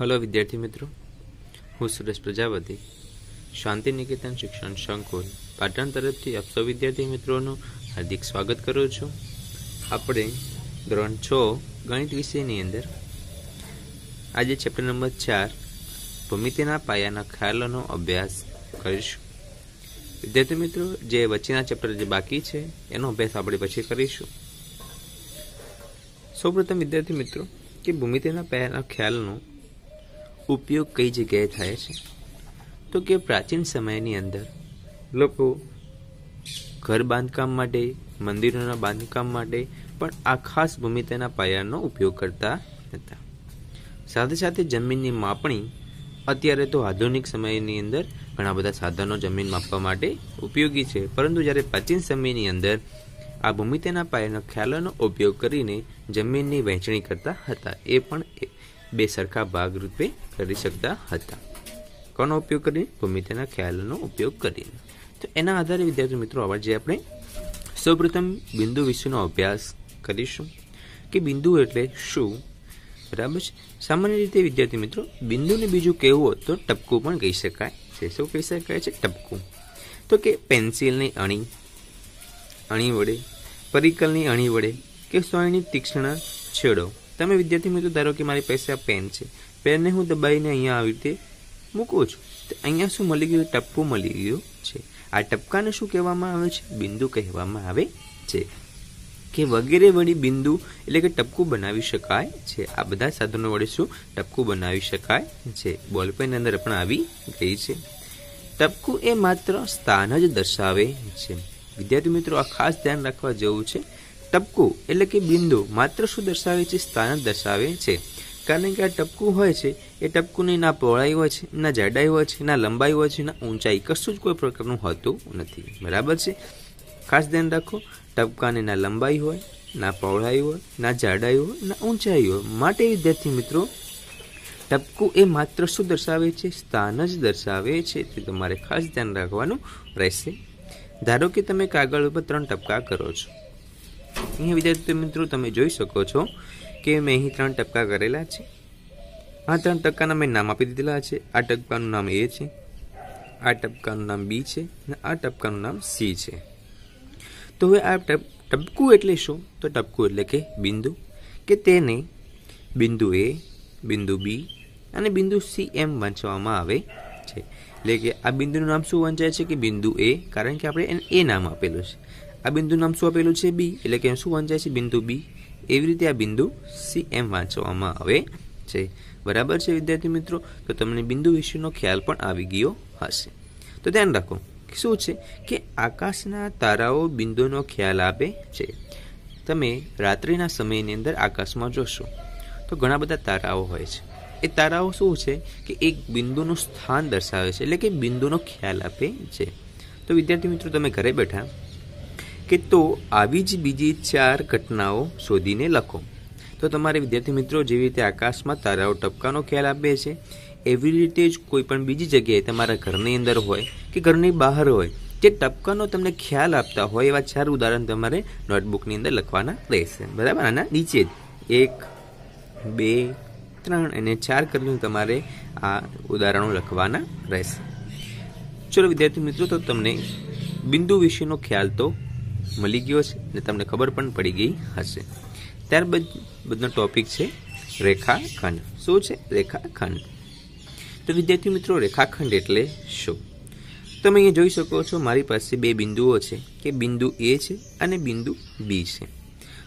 hello વિદ્યાર્થી મિત્રો હું સુરેશ પ્રજાપતિ શાંતિ નિકેતન શિક્ષણ સંકુલ પાટણ તરફથી આપ સૌ વિદ્યાર્થી મિત્રોનું હાર્દિક સ્વાગત કરું છું આપણે ધોરણ છ ગણિત વિષયની અંદર આજે ચેપ્ટર નંબર ચાર ભૂમિતિના પાયાના ખ્યાલોનો અભ્યાસ કરીશું વિદ્યાર્થી મિત્રો જે વચ્ચેના ચેપ્ટર જે બાકી છે એનો અભ્યાસ આપણે પછી કરીશું સૌપ્રથમ વિદ્યાર્થી મિત્રો કે ભૂમિતિના પાયાના ખ્યાલનું ઉપયોગ કઈ જગ્યાએ થાય છે તો કે પ્રાચીન સમયની અંદર લોકો ઘર બાંધકામ માટે મંદિરોના બાંધકામ માટે પણ આ ખાસ ભૂમિ તેના પાયાનો ઉપયોગ કરતા હતા સાથે સાથે જમીનની માપણી અત્યારે તો આધુનિક સમયની અંદર ઘણા બધા સાધનો જમીન માપવા માટે ઉપયોગી છે પરંતુ જ્યારે પ્રાચીન સમયની અંદર આ ભૂમિ પાયાના ખ્યાલોનો ઉપયોગ કરીને જમીનની વહેંચણી કરતા હતા એ પણ બે સરખા ભાગ રૂપે કરી શકતા હતા કોનો ઉપયોગ કરીને ભૂમિતિના ખ્યાલનો ઉપયોગ કરીને તો એના આધારે વિદ્યાર્થી મિત્રો આવા જે આપણે સૌપ્રથમ બિંદુ વિશેનો અભ્યાસ કરીશું કે બિંદુ એટલે શું બરાબર છે સામાન્ય રીતે વિદ્યાર્થી મિત્રો બિંદુને બીજું કહેવું હોય તો ટપકું પણ કહી શકાય છે શું કહી શકાય છે ટપકું તો કે પેન્સિલની અણી અણી વડે પરિકલની અણી વડે કે સોયની તીક્ષ્ણ છેડો તમે વિદ્યાર્થી મિત્રો ધારો કે મારી પાસે આ પેન છે પેનને હું દબાવીને અહીંયા આવી રીતે મૂકું છું તો અહીંયા શું મળી ગયું ટપકું મળી ગયું છે આ ટપકાને શું કહેવામાં આવે છે બિંદુ કહેવામાં આવે છે કે વગેરે વળી બિંદુ એટલે કે ટપકું બનાવી શકાય છે આ બધા સાધનો વડે શું ટપકું બનાવી શકાય છે બોલપેન અંદર પણ આવી ગઈ છે ટપકું એ માત્ર સ્થાન જ દર્શાવે છે વિદ્યાર્થી મિત્રો આ ખાસ ધ્યાન રાખવા જેવું છે ટપકું એટલે કે બિંદુ માત્ર શું દર્શાવે છે સ્થાન જ દર્શાવે છે કારણ કે આ ટપકું હોય છે એ ટપકુંની ના પહોળાઈ હોય છે ના જાડાઈ હોય છે ના લંબાઈ હોય છે ના ઊંચાઈ કશું જ કોઈ પ્રકારનું હોતું નથી બરાબર છે ખાસ ધ્યાન રાખો ટપકાની ના લંબાઈ હોય ના પહોળાઈ હોય ના જાડાઈ હોય ના ઊંચાઈ હોય માટે વિદ્યાર્થી મિત્રો ટપકું એ માત્ર શું દર્શાવે છે સ્થાન જ દર્શાવે છે તે તમારે ખાસ ધ્યાન રાખવાનું રહેશે ધારો કે તમે કાગળ ઉપર ત્રણ ટપકા કરો છો અહીંયા વિદ્યાર્થી મિત્રો તમે જોઈ શકો છો કે મેં અહીં ત્રણ ટપકા કરેલા છે આ ત્રણ ટપકાના મેં નામ આપી દીધેલા છે આ ટપકાનું નામ એ છે આ ટપકાનું નામ બી છે અને આ ટપકાનું નામ સી છે તો હવે આ ટપ ટપકું એટલે શું તો ટપકું એટલે કે બિંદુ કે તેને બિંદુ એ બિંદુ બી અને બિંદુ સી એમ વાંચવામાં આવે છે એટલે કે આ બિંદુનું નામ શું વંચાય છે કે બિંદુ એ કારણ કે આપણે એને એ નામ આપેલું છે આ બિંદુનું નામ શું આપેલું છે બી એટલે કે શું વાંચાય છે બિંદુ બી એવી રીતે આ બિંદુ સી એમ વાંચવામાં આવે છે બરાબર છે વિદ્યાર્થી મિત્રો તો તમને બિંદુ વિશેનો ખ્યાલ પણ આવી ગયો હશે તો ધ્યાન રાખો શું છે કે આકાશના તારાઓ બિંદુનો ખ્યાલ આપે છે તમે રાત્રિના સમયની અંદર આકાશમાં જોશો તો ઘણા બધા તારાઓ હોય છે એ તારાઓ શું છે કે એક બિંદુનું સ્થાન દર્શાવે છે એટલે કે બિંદુનો ખ્યાલ આપે છે તો વિદ્યાર્થી મિત્રો તમે ઘરે બેઠા કે તો આવી જ બીજી ચાર ઘટનાઓ શોધીને લખો તો તમારે વિદ્યાર્થી મિત્રો જેવી રીતે આકાશમાં તારાઓ ટપકાનો ખ્યાલ આપે છે એવી રીતે જ કોઈ પણ બીજી જગ્યાએ તમારા ઘરની અંદર હોય કે ઘરની બહાર હોય જે ટપકાનો તમને ખ્યાલ આપતા હોય એવા ચાર ઉદાહરણ તમારે નોટબુકની અંદર લખવાના રહેશે બરાબર આના નીચે જ એક બે ત્રણ અને ચાર કરીને તમારે આ ઉદાહરણો લખવાના રહેશે ચલો વિદ્યાર્થી મિત્રો તો તમને બિંદુ વિશેનો ખ્યાલ તો મળી ગયો છે અને તમને ખબર પણ પડી ગઈ હશે ત્યારબાદ બધનો ટોપિક છે રેખાખંડ શું છે રેખાખંડ તો વિદ્યાર્થી મિત્રો રેખાખંડ એટલે શું તમે અહીંયા જોઈ શકો છો મારી પાસે બે બિંદુઓ છે કે બિંદુ એ છે અને બિંદુ બી છે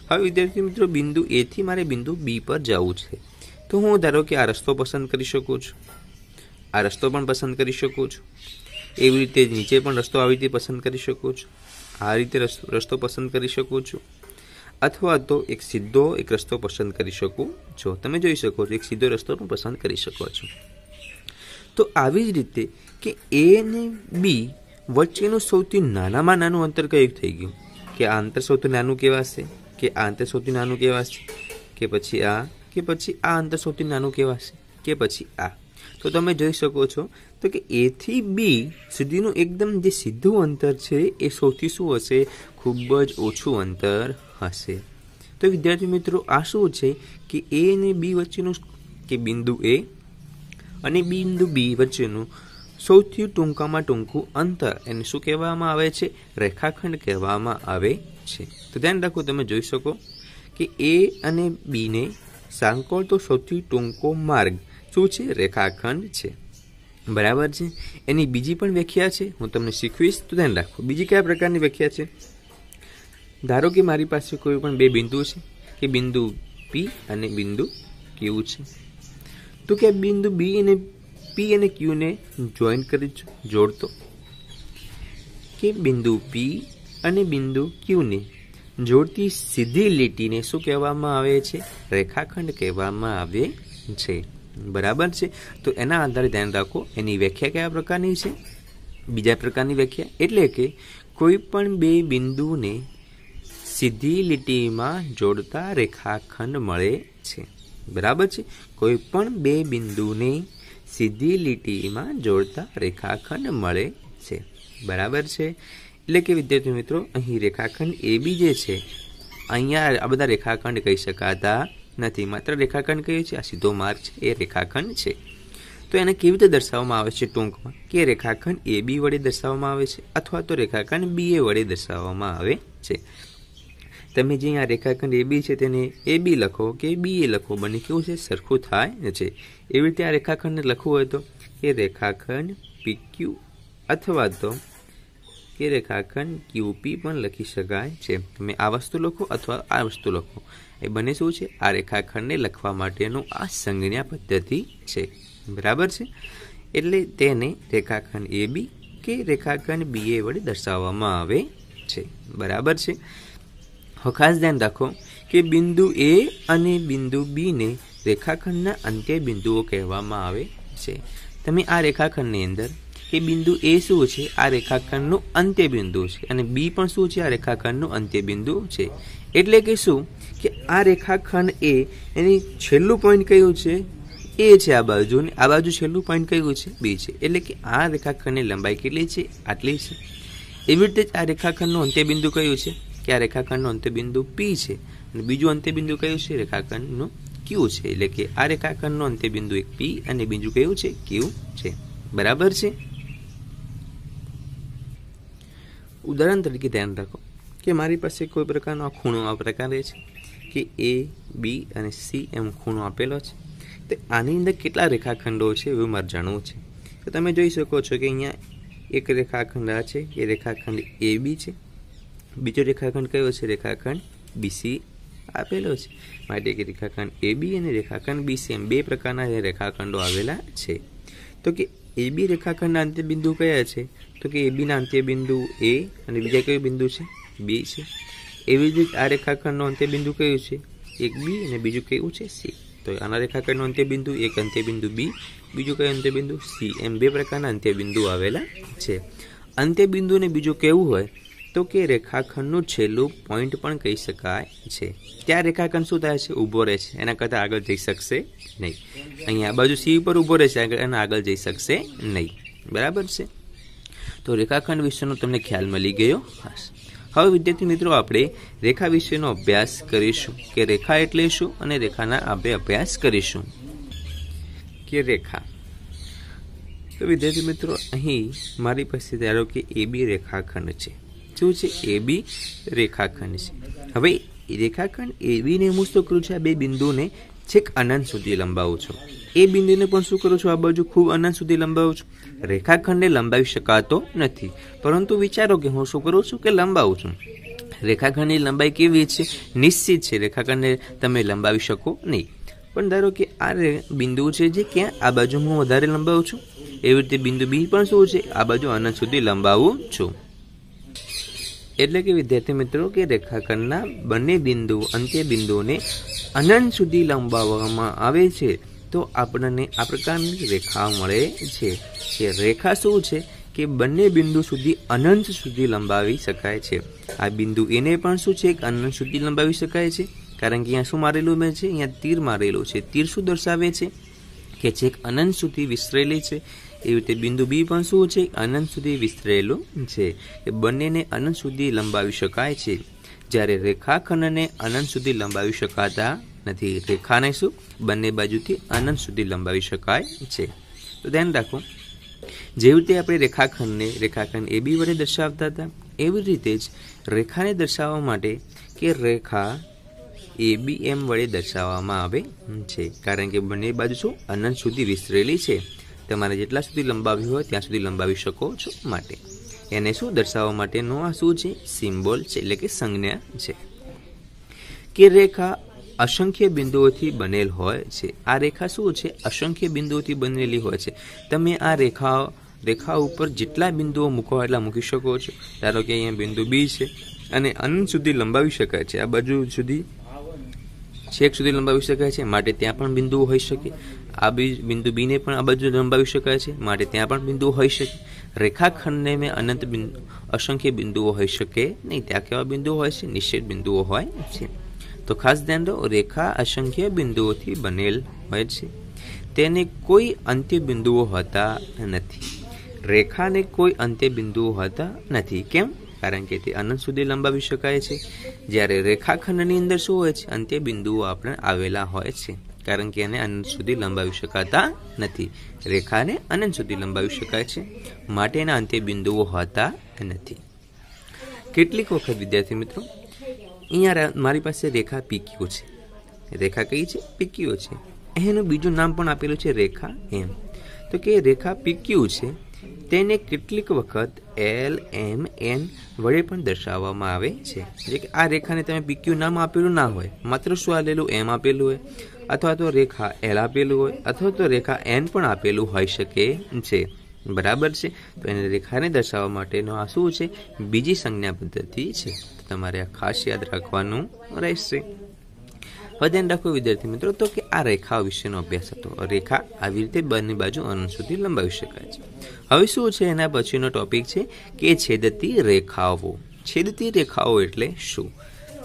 હવે વિદ્યાર્થી મિત્રો બિંદુ એથી મારે બિંદુ બી પર જવું છે તો હું ધારો કે આ રસ્તો પસંદ કરી શકું છું આ રસ્તો પણ પસંદ કરી શકું છું એવી રીતે નીચે પણ રસ્તો આવી રીતે પસંદ કરી શકું છું આ રીતે રસ્તો પસંદ કરી શકું છું અથવા તો એક સીધો એક રસ્તો પસંદ કરી શકું છો તમે જોઈ શકો છો એક સીધો રસ્તો પણ પસંદ કરી શકો છો તો આવી જ રીતે કે એ અને બી વચ્ચેનું સૌથી નાનામાં નાનું અંતર કયું થઈ ગયું કે આ અંતર સૌથી નાનું કહેવાશે કે આ અંતર સૌથી નાનું કહેવાશે કે પછી આ કે પછી આ અંતર સૌથી નાનું કહેવાશે કે પછી આ તો તમે જોઈ શકો છો તો કે એથી બી સુધીનું એકદમ જે સીધું અંતર છે એ સૌથી શું હશે ખૂબ જ ઓછું અંતર હશે તો વિદ્યાર્થી મિત્રો આ શું છે કે એ અને બી વચ્ચેનું કે બિંદુ એ અને બિંદુ બી વચ્ચેનું સૌથી ટૂંકામાં ટૂંકું અંતર એને શું કહેવામાં આવે છે રેખાખંડ કહેવામાં આવે છે તો ધ્યાન રાખો તમે જોઈ શકો કે એ અને બીને સાંકળતો સૌથી ટૂંકો માર્ગ શું છે રેખાખંડ છે બરાબર છે એની બીજી પણ વ્યાખ્યા છે હું તમને શીખવીશ તો ધ્યાન રાખો બીજી કયા પ્રકારની વ્યાખ્યા છે ધારો કે મારી પાસે કોઈ પણ બે બિંદુ છે કે બિંદુ પી અને બિંદુ ક્યુ છે તો કે બિંદુ બી અને પી અને ક્યુને જોઈન કરી જોડતો કે બિંદુ પી અને બિંદુ ક્યુને જોડતી સીધી લીટીને શું કહેવામાં આવે છે રેખાખંડ કહેવામાં આવે છે બરાબર છે તો એના આધારે ધ્યાન રાખો એની વ્યાખ્યા કયા પ્રકારની છે બીજા પ્રકારની વ્યાખ્યા એટલે કે કોઈ પણ બે બિંદુને સીધી લીટીમાં જોડતા રેખાખંડ મળે છે બરાબર છે કોઈ પણ બે બિંદુને સીધી લીટીમાં જોડતા રેખાખંડ મળે છે બરાબર છે એટલે કે વિદ્યાર્થી મિત્રો અહીં રેખાખંડ એ બી જે છે અહીંયા આ બધા રેખાખંડ કહી શકાતા નથી માત્ર રેખાખંડ કયું છે આ સીધો માર્ગ છે એ રેખાખંડ છે તો એને કેવી રીતે દર્શાવવામાં આવે છે ટૂંકમાં કે રેખાખંડ એ બી વડે દર્શાવવામાં આવે છે અથવા તો રેખાખંડ બી એ વડે દર્શાવવામાં આવે છે તમે જે આ રેખાખંડ એ બી છે તેને એ બી લખો કે બી એ લખો બંને કેવું છે સરખું થાય છે એવી રીતે આ રેખાખંડને લખવું હોય તો એ રેખાખંડ પી ક્યુ અથવા તો કે રેખાખંડ ક્યુપી પણ લખી શકાય છે તમે આ વસ્તુ લખો અથવા આ વસ્તુ લખો એ બંને શું છે આ રેખાખંડને લખવા માટેનું આ સંજ્ઞા પદ્ધતિ છે બરાબર છે એટલે તેને રેખાખંડ એ બી કે રેખાખંડ બી એ વડે દર્શાવવામાં આવે છે બરાબર છે હવે ખાસ ધ્યાન રાખો કે બિંદુ એ અને બિંદુ બીને રેખાખંડના અંત્ય બિંદુઓ કહેવામાં આવે છે તમે આ રેખાખંડની અંદર કે બિંદુ એ શું છે આ રેખાખંડનું અંત્યબિંદુ છે અને બી પણ શું છે આ રેખાખંડનું અંત્યબિંદુ છે એટલે કે શું કે આ રેખાખંડ એ એની છેલ્લું પોઈન્ટ કયું છે એ છે આ બાજુ અને આ બાજુ છેલ્લું પોઈન્ટ કયું છે બી છે એટલે કે આ રેખાખંડની લંબાઈ કેટલી છે આટલી છે એવી રીતે જ આ રેખાખંડનું અંત્યબિંદુ કયું છે કે આ રેખાખંડનું અંત્યબિંદુ પી છે અને બીજું અંત્યબિંદુ કયું છે રેખાખંડનું ક્યુ છે એટલે કે આ રેખાખંડનું અંત્યબિંદુ એક પી અને બીજું કયું છે ક્યુ છે બરાબર છે ઉદાહરણ તરીકે ધ્યાન રાખો કે મારી પાસે કોઈ પ્રકારનો આ ખૂણો આ પ્રકારે છે કે એ બી અને સી એમ ખૂણો આપેલો છે તે આની અંદર કેટલા રેખાખંડો છે એવું મારે જાણવું છે તો તમે જોઈ શકો છો કે અહીંયા એક રેખાખંડ આ છે એ રેખાખંડ એ બી છે બીજો રેખાખંડ કયો છે રેખાખંડ બીસી આપેલો છે માટે કે રેખાખંડ એ બી અને રેખાખંડ બીસી એમ બે પ્રકારના રેખાખંડો આવેલા છે તો કે એ બી રેખાખંડના બિંદુ કયા છે તો કે એ બીના બિંદુ એ અને બીજા કયું બિંદુ છે બી છે એવી જ રીતે આ રેખાખંડનો બિંદુ કયું છે એક બી અને બીજું કેવું છે સી તો આના રેખાખંડનો બિંદુ એક અંત્ય બિંદુ બી બીજું કયું બિંદુ સી એમ બે પ્રકારના અંત્ય બિંદુ આવેલા છે અંત્ય બિંદુને બીજું કેવું હોય તો કે રેખાખંડનું છેલ્લું પોઈન્ટ પણ કહી શકાય છે ત્યાં રેખાખંડ શું થાય છે ઊભો રહે છે એના કરતાં આગળ જઈ શકશે નહીં અહીંયા આ બાજુ સી ઉપર ઊભો રહેશે આગળ એના આગળ જઈ શકશે નહીં બરાબર છે તો રેખાખંડ વિશેનો તમને ખ્યાલ મળી ગયો હશે હવે વિદ્યાર્થી મિત્રો આપણે રેખા વિશેનો અભ્યાસ કરીશું કે રેખા એટલે શું અને રેખાના આપણે અભ્યાસ કરીશું કે રેખા તો વિદ્યાર્થી મિત્રો અહીં મારી પાસે ધારો કે એ બી રેખાખંડ છે શું છે એ બી રેખાખંડ છે હવે રેખાખંડ એ બીને હું શું કરું છું આ બે બિંદુને છેક અનંત સુધી લંબાવું છું એ બિંદુને પણ શું કરું છું આ બાજુ ખૂબ અનંત સુધી લંબાવું છું રેખાખંડને લંબાવી શકાતો નથી પરંતુ વિચારો કે હું શું કરું છું કે લંબાવું છું રેખાખંડની લંબાઈ કેવી છે નિશ્ચિત છે રેખાખંડને તમે લંબાવી શકો નહીં પણ ધારો કે આ બિંદુ છે જે ક્યાં આ બાજુ હું વધારે લંબાવું છું એવી રીતે બિંદુ બી પણ શું છે આ બાજુ અનંત સુધી લંબાવું છું એટલે કે વિદ્યાર્થી મિત્રો કે રેખાખંડના બંને બિંદુ અંત્ય બિંદુઓને અનંત સુધી લંબાવવામાં આવે છે તો આપણને આ પ્રકારની રેખા મળે છે કે રેખા શું છે કે બંને બિંદુ સુધી અનંત સુધી લંબાવી શકાય છે આ બિંદુ એને પણ શું છે કે અનંત સુધી લંબાવી શકાય છે કારણ કે અહીંયા શું મારેલું મેં છે અહીંયા તીર મારેલું છે તીર શું દર્શાવે છે કે છેક અનંત સુધી વિસ્તરેલી છે એવી રીતે બિંદુ બી પણ શું છે અનંત સુધી વિસ્તરેલું છે એ બંનેને અનંત સુધી લંબાવી શકાય છે જ્યારે રેખાખંડને અનંત સુધી લંબાવી શકાતા નથી રેખાને શું બંને બાજુથી અનંત સુધી લંબાવી શકાય છે તો ધ્યાન રાખો જેવી રીતે આપણે રેખાખંડને રેખાખંડ એ બી વડે દર્શાવતા હતા એવી રીતે જ રેખાને દર્શાવવા માટે કે રેખા એ બી એમ વડે દર્શાવવામાં આવે છે કારણ કે બંને બાજુ શું અનંત સુધી વિસ્તરેલી છે તમારે જેટલા સુધી લંબાવી હોય ત્યાં સુધી લંબાવી શકો છો માટે એને શું દર્શાવવા માટેનો આ શું છે સિમ્બોલ છે એટલે કે સંજ્ઞા છે કે રેખા અસંખ્ય બિંદુઓથી બનેલ હોય છે આ રેખા શું છે અસંખ્ય બિંદુઓથી બનેલી હોય છે તમે આ રેખા રેખા ઉપર જેટલા બિંદુઓ મૂકો એટલા મૂકી શકો છો ધારો કે અહીંયા બિંદુ બી છે અને અનંત સુધી લંબાવી શકાય છે આ બાજુ સુધી છેક સુધી લંબાવી શકાય છે માટે ત્યાં પણ બિંદુઓ હોઈ શકે આ બીજ બિંદુ બીને પણ આ બાજુ લંબાવી શકાય છે માટે ત્યાં પણ બિંદુ હોઈ શકે રેખાખંડને મેં અનંત બિંદુ અસંખ્ય બિંદુઓ હોઈ શકે નહીં ત્યાં કેવા બિંદુઓ હોય છે નિશ્ચિત બિંદુઓ હોય છે તો ખાસ ધ્યાન દો રેખા અસંખ્ય બિંદુઓથી બનેલ હોય છે તેને કોઈ અંત્ય બિંદુઓ હોતા નથી રેખાને કોઈ અંત્ય બિંદુઓ હોતા નથી કેમ કારણ કે તે અનંત સુધી લંબાવી શકાય છે જ્યારે રેખાખંડની અંદર શું હોય છે અંત્ય બિંદુઓ આપણે આવેલા હોય છે કારણ કે એને અનંત સુધી લંબાવી શકાતા નથી રેખાને અનંત સુધી લંબાવી શકાય છે માટે એના અંત્ય બિંદુઓ હોતા નથી કેટલીક વખત વિદ્યાર્થી મિત્રો અહીંયા મારી પાસે રેખા પીક્યુ છે રેખા કઈ છે પીક્યુ છે એનું બીજું નામ પણ આપેલું છે રેખા એમ તો કે રેખા પીક્યુ છે તેને કેટલીક વખત એલ એમ એન વડે પણ દર્શાવવામાં આવે છે જે કે આ રેખાને તમે પીક્યુ નામ આપેલું ના હોય માત્ર શું આલેલું એમ આપેલું હોય અથવા તો રેખા એલ આપેલું હોય અથવા તો રેખા એન પણ આપેલું હોઈ શકે છે બરાબર છે તો એને રેખાને દર્શાવવા માટેનો આ શું છે બીજી સંજ્ઞા પદ્ધતિ છે તમારે આ ખાસ યાદ રાખવાનું રહેશે હવે ધ્યાન રાખો વિદ્યાર્થી મિત્રો તો કે આ રેખા વિશેનો અભ્યાસ હતો રેખા આવી રીતે બંને બાજુ અનંત સુધી લંબાવી શકાય છે હવે શું છે એના પછીનો ટોપિક છે કે છેદતી રેખાઓ છેદતી રેખાઓ એટલે શું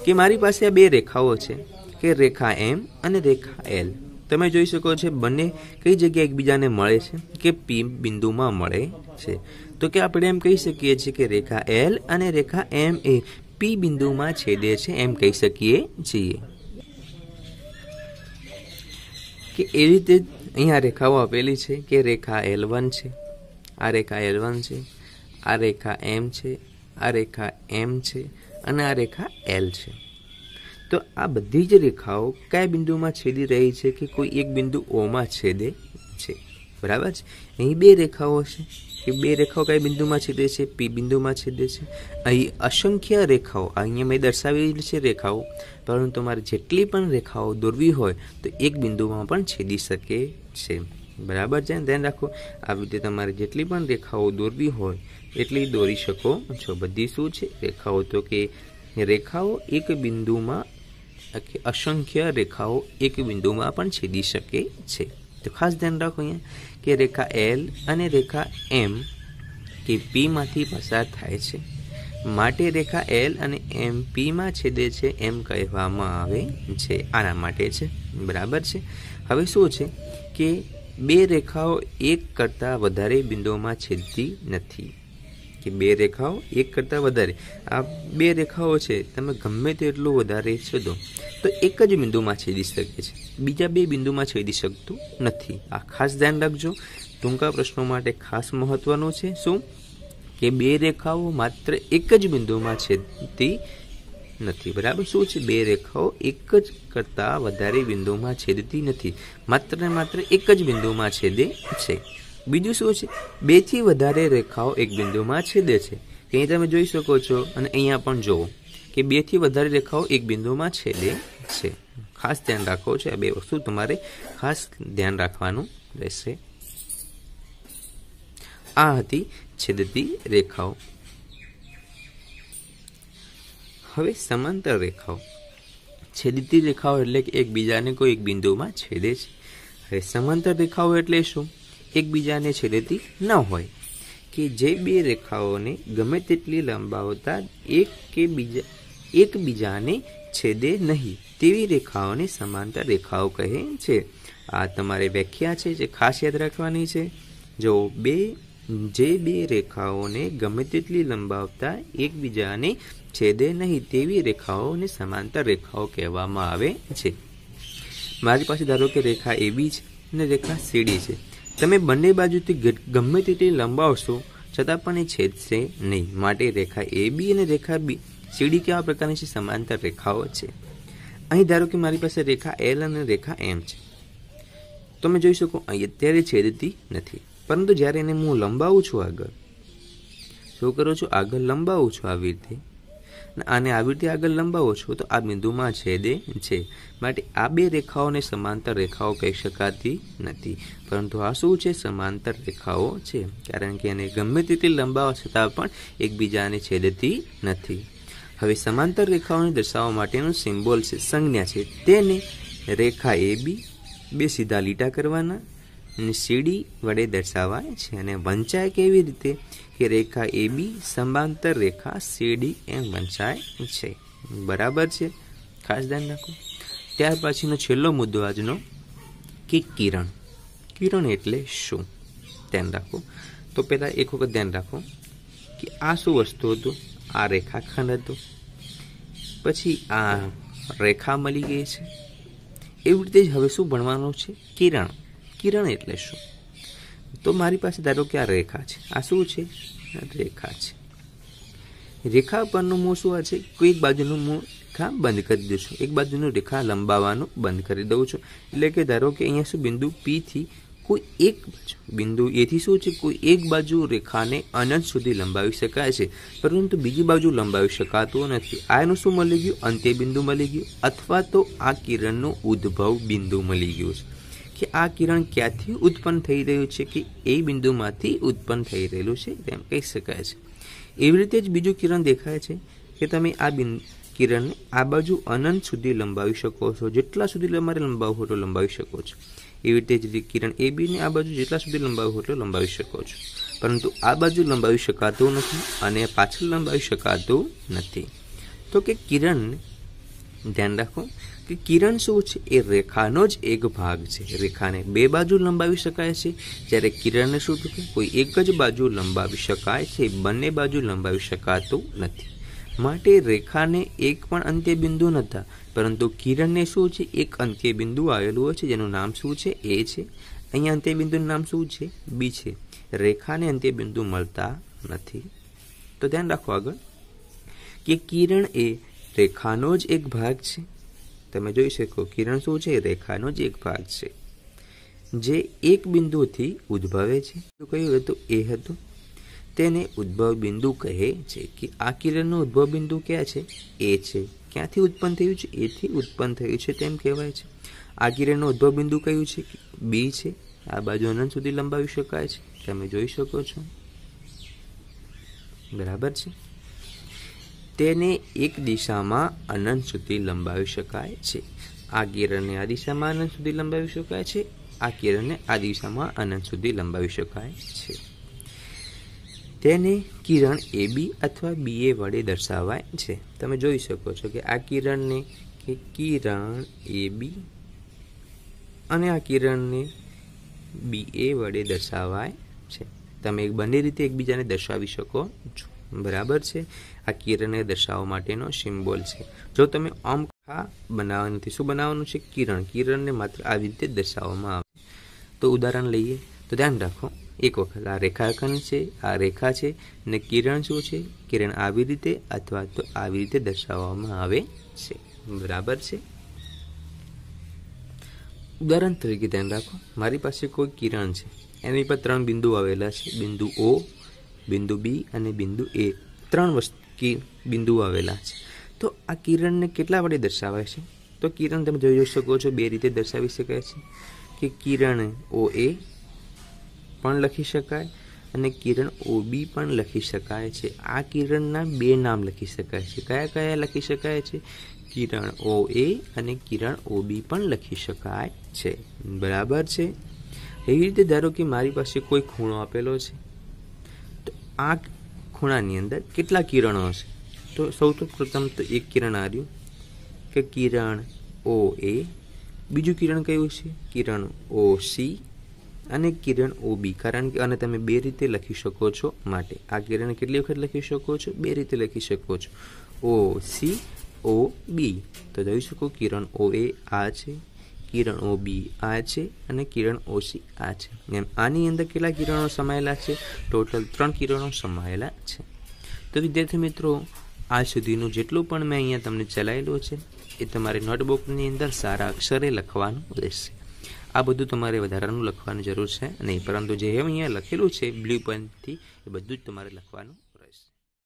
કે મારી પાસે આ બે રેખાઓ છે કે રેખા એમ અને રેખા એલ તમે જોઈ શકો છો બંને કઈ જગ્યાએ એકબીજાને મળે છે કે પી બિંદુમાં મળે છે તો કે આપણે એમ કહી શકીએ છીએ કે રેખા એલ અને રેખા એમ એ પી બિંદુમાં છેદે છે એમ કહી શકીએ છીએ કે એવી રીતે અહીંયા રેખાઓ આપેલી છે કે રેખા એલ વન છે આ રેખા એલ છે આ રેખા એમ છે આ રેખા એમ છે અને આ રેખા એલ છે તો આ બધી જ રેખાઓ કયા બિંદુમાં છેદી રહી છે કે કોઈ એક બિંદુ ઓમાં છેદે છે બરાબર છે અહીં બે રેખાઓ છે કે બે રેખાઓ કઈ બિંદુમાં છેદે છે પી બિંદુમાં છેદે છે અહીં અસંખ્ય રેખાઓ અહીંયા મેં દર્શાવેલી છે રેખાઓ પરંતુ મારે જેટલી પણ રેખાઓ દોરવી હોય તો એક બિંદુમાં પણ છેદી શકે છે બરાબર છે ધ્યાન રાખો આવી રીતે તમારે જેટલી પણ રેખાઓ દોરવી હોય એટલી દોરી શકો છો બધી શું છે રેખાઓ તો કે રેખાઓ એક બિંદુમાં અસંખ્ય રેખાઓ એક બિંદુમાં પણ છેદી શકે છે તો ખાસ ધ્યાન રાખો અહીંયા કે રેખા એલ અને રેખા એમ કે પીમાંથી પસાર થાય છે માટે રેખા એલ અને એમ પીમાં છેદે છે એમ કહેવામાં આવે છે આના માટે છે બરાબર છે હવે શું છે કે બે રેખાઓ એક કરતાં વધારે બિંદુઓમાં છેદતી નથી કે બે રેખાઓ એક કરતાં વધારે આ બે રેખાઓ છે તમે ગમે તેટલું વધારે છેદો તો એક જ બિંદુમાં છેદી શકે છે બીજા બે બિંદુમાં છેદી શકતું નથી આ ખાસ ધ્યાન રાખજો ટૂંકા પ્રશ્નો માટે ખાસ મહત્વનું છે શું કે બે રેખાઓ માત્ર એક જ બિંદુમાં છેદતી નથી બરાબર શું છે બે રેખાઓ એક જ કરતાં વધારે બિંદુમાં છેદતી નથી માત્ર ને માત્ર એક જ બિંદુમાં છેદે છે બીજું શું છે બેથી વધારે રેખાઓ એક બિંદુમાં છેદે છે કે અહીં તમે જોઈ શકો છો અને અહીંયા પણ જુઓ કે બેથી વધારે રેખાઓ એક બિંદુમાં છેદે છે ખાસ ધ્યાન રાખો છે આ બે વસ્તુ તમારે ખાસ ધ્યાન રાખવાનું રહેશે આ હતી છેદતી રેખાઓ હવે સમાંતર રેખાઓ છેદતી રેખાઓ એટલે કે એકબીજાને કોઈ એક બિંદુમાં છેદે છે હવે સમાંતર રેખાઓ એટલે શું એકબીજાને છેદેતી ન હોય કે જે બે રેખાઓને ગમે તેટલી લંબાવતા એક કે બીજા એકબીજાને છેદે નહીં તેવી રેખાઓને સમાંતર રેખાઓ કહે છે આ તમારે વ્યાખ્યા છે જે ખાસ યાદ રાખવાની છે જો બે જે બે રેખાઓને ગમે તેટલી લંબાવતા એકબીજાને છેદે નહીં તેવી રેખાઓને સમાંતર રેખાઓ કહેવામાં આવે છે મારી પાસે ધારો કે રેખા એબી છે અને રેખા સીડી છે તમે બંને બાજુથી ગમે તેટલી લંબાવશો છતાં પણ એ છેદશે નહીં માટે રેખા એ બી અને રેખા બી સીડી કેવા પ્રકારની છે સમાંતર રેખાઓ છે અહીં ધારો કે મારી પાસે રેખા એલ અને રેખા એમ છે તમે જોઈ શકો અહીં અત્યારે છેદતી નથી પરંતુ જ્યારે એને હું લંબાવું છું આગળ શું કરું છું આગળ લંબાવું છું આવી રીતે આને આવી રીતે આગળ લંબાવો છો તો આ બિંદુમાં છેદે છે માટે આ બે રેખાઓને સમાંતર રેખાઓ કહી શકાતી નથી પરંતુ આ શું છે સમાંતર રેખાઓ છે કારણ કે એને ગમે તે લંબાવા છતાં પણ એકબીજાને છેદતી નથી હવે સમાંતર રેખાઓને દર્શાવવા માટેનું સિમ્બોલ છે સંજ્ઞા છે તેને રેખા એ બી બે સીધા લીટા કરવાના અને સીડી વડે દર્શાવાય છે અને વંચાય કેવી રીતે કે રેખા એ બી સમાંતર રેખા સીડી એમ વંચાય છે બરાબર છે ખાસ ધ્યાન રાખો ત્યાર પછીનો છેલ્લો મુદ્દો આજનો કે કિરણ કિરણ એટલે શું ધ્યાન રાખો તો પહેલાં એક વખત ધ્યાન રાખો કે આ શું વસ્તુ હતું આ રેખાખંડ હતું પછી આ રેખા મળી ગઈ છે એવી રીતે જ હવે શું ભણવાનું છે કિરણ કિરણ એટલે શું તો મારી પાસે ધારો કે આ રેખા છે આ શું છે રેખા છે રેખા પરનું મોં શું છે કોઈ એક બાજુનું મોં રેખા બંધ કરી દઉં છું એક બાજુનું રેખા લંબાવવાનું બંધ કરી દઉં છું એટલે કે ધારો કે અહીંયા શું બિંદુ પીથી કોઈ એક બિંદુ એથી શું છે કોઈ એક બાજુ રેખાને અનંત સુધી લંબાવી શકાય છે પરંતુ બીજી બાજુ લંબાવી શકાતું નથી આ એનું શું મળી ગયું અંત્ય બિંદુ મળી ગયું અથવા તો આ કિરણનું ઉદ્ભવ બિંદુ મળી ગયું છે કે આ કિરણ ક્યાંથી ઉત્પન્ન થઈ રહ્યું છે કે એ બિંદુમાંથી ઉત્પન્ન થઈ રહેલું છે તેમ કહી શકાય છે એવી રીતે જ બીજું કિરણ દેખાય છે કે તમે આ બિંદુ કિરણને આ બાજુ અનંત સુધી લંબાવી શકો છો જેટલા સુધી તમારે લંબાવવું હોય તો લંબાવી શકો છો એવી રીતે જ કિરણ એ બીને આ બાજુ જેટલા સુધી લંબાવ્યું હોય એટલું લંબાવી શકો છો પરંતુ આ બાજુ લંબાવી શકાતું નથી અને પાછળ લંબાવી શકાતું નથી તો કે કિરણ ધ્યાન રાખો કે કિરણ શું છે એ રેખાનો જ એક ભાગ છે રેખાને બે બાજુ લંબાવી શકાય છે જ્યારે કિરણને શું કે કોઈ એક જ બાજુ લંબાવી શકાય છે બંને બાજુ લંબાવી શકાતું નથી માટે રેખાને એક પણ અંત્યબિંદુ નહોતા પરંતુ કિરણને શું છે એક અંત્યબિંદુ આવેલું હોય છે જેનું નામ શું છે એ છે અહીંયા અંત્યબિંદુનું નામ શું છે બી છે રેખાને અંત્યબિંદુ મળતા નથી તો ધ્યાન રાખો આગળ કે કિરણ એ રેખાનો જ એક ભાગ છે તમે જોઈ શકો કિરણ શું છે રેખાનો જ એક ભાગ છે જે એક બિંદુથી ઉદ્ભવે છે કયું હતું એ હતું તેને ઉદ્ભવ બિંદુ કહે છે કે આ કિરણનું ઉદ્ભવ બિંદુ ક્યાં છે એ છે ક્યાંથી ઉત્પન્ન થયું છે એથી ઉત્પન્ન થયું છે તેમ કહેવાય છે આ કિરણનું ઉદ્ભવ બિંદુ કયું છે બી છે આ બાજુ અનંત સુધી લંબાવી શકાય છે તમે જોઈ શકો છો બરાબર છે તેને એક દિશામાં અનંત સુધી લંબાવી શકાય છે આ કિરણને આ દિશામાં અનંત સુધી લંબાવી શકાય છે આ કિરણને આ દિશામાં અનંત સુધી લંબાવી શકાય છે તેને કિરણ એ બી અથવા બી એ વડે દર્શાવાય છે તમે જોઈ શકો છો કે આ કિરણને કે કિરણ એ બી અને આ કિરણને બી એ વડે દર્શાવાય છે તમે એક બંને રીતે એકબીજાને દર્શાવી શકો છો બરાબર છે આ કિરણને દર્શાવવા માટેનો સિમ્બોલ છે જો તમે ઓમ આ બનાવવાનું શું બનાવવાનું છે કિરણ કિરણને માત્ર આવી રીતે દર્શાવવામાં આવે તો ઉદાહરણ લઈએ તો ધ્યાન રાખો એક વખત આ રેખાખંડ છે આ રેખા છે ને કિરણ શું છે કિરણ આવી રીતે અથવા તો આવી રીતે દર્શાવવામાં આવે છે બરાબર છે ઉદાહરણ તરીકે ધ્યાન રાખો મારી પાસે કોઈ કિરણ છે એની પર ત્રણ બિંદુ આવેલા છે બિંદુ ઓ બિંદુ બી અને બિંદુ એ ત્રણ વસ્તુ બિંદુઓ આવેલા છે તો આ કિરણને કેટલા વડે દર્શાવે છે તો કિરણ તમે જોઈ શકો છો બે રીતે દર્શાવી શકાય છે કે કિરણ ઓ એ પણ લખી શકાય અને કિરણ ઓબી પણ લખી શકાય છે આ કિરણના બે નામ લખી શકાય છે કયા કયા લખી શકાય છે કિરણ ઓ એ અને કિરણ ઓબી પણ લખી શકાય છે બરાબર છે એવી રીતે ધારો કે મારી પાસે કોઈ ખૂણો આપેલો છે આ ખૂણાની અંદર કેટલા કિરણો હશે તો સૌથી પ્રથમ તો એક કિરણ આવ્યું કે કિરણ ઓ એ બીજું કિરણ કયું છે કિરણ ઓ સી અને કિરણ ઓ બી કારણ કે અને તમે બે રીતે લખી શકો છો માટે આ કિરણ કેટલી વખત લખી શકો છો બે રીતે લખી શકો છો ઓ સી ઓ બી તો જોઈ શકો કિરણ ઓ એ આ છે કિરણ ઓબી આ છે અને કિરણ ઓસી આ છે એમ આની અંદર કેટલા કિરણો સમાયેલા છે ટોટલ ત્રણ કિરણો સમાયેલા છે તો વિદ્યાર્થી મિત્રો આ સુધીનું જેટલું પણ મેં અહીંયા તમને ચલાવેલું છે એ તમારે નોટબુકની અંદર સારા અક્ષરે લખવાનું રહેશે આ બધું તમારે વધારાનું લખવાની જરૂર છે નહીં પરંતુ જે અહીંયા લખેલું છે બ્લ્યુ પેનથી એ બધું જ તમારે લખવાનું